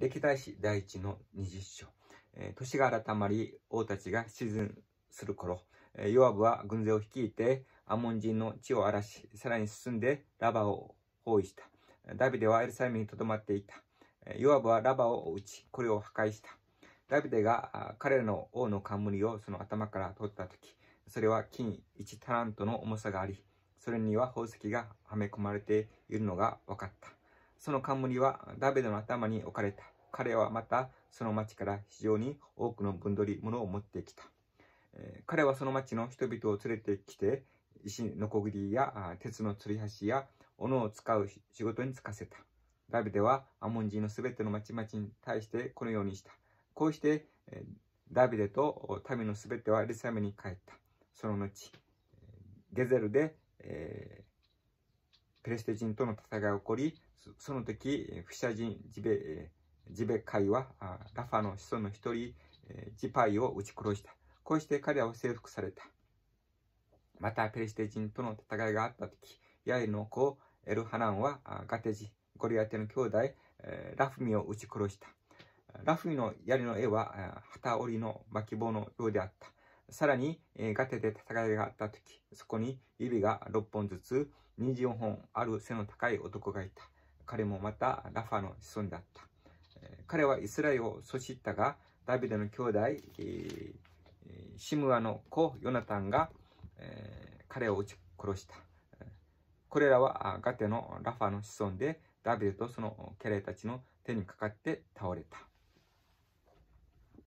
歴代史第一の20章。えー、年が改まり、王たちが沈する頃、えー、ヨアブは軍勢を率いて、アモン人の地を荒らし、さらに進んでラバを包囲した。ダビデはエルサレムにとどまっていた。ヨアブはラバを撃ち、これを破壊した。ダビデが彼らの王の冠をその頭から取った時、それは金1タラントの重さがあり、それには宝石がはめ込まれているのが分かった。その冠はダビデの頭に置かれた。彼はまたその町から非常に多くの分取り物を持ってきた。彼はその町の人々を連れてきて、石のこぎりや鉄の吊り橋や斧を使う仕事に就かせた。ダビデはアモン人のすべての町々に対してこのようにした。こうして、ダビデと民のすべてはリサメに帰った。その後、ゲゼルで、えーペレステ人との戦いが起こり、その時、フシャ人ジベ、ジベカイは、ラファの子孫の一人、ジパイを撃ち殺した。こうして彼らを征服された。また、ペレシテ人との戦いがあった時、ヤエの子、エルハナンはガテジ、ゴリアテの兄弟、ラフミを撃ち殺した。ラフミの槍の絵は、旗織りの巻き棒のようであった。さらに、えー、ガテで戦いがあった時、そこに指が6本ずつ24本ある背の高い男がいた。彼もまたラファの子孫だった。えー、彼はイスラエルを阻止ったが、ダビデの兄弟、えー、シムアの子ヨナタンが、えー、彼を撃ち殺した。これらはガテのラファの子孫で、ダビデとその家来たちの手にかかって倒れた。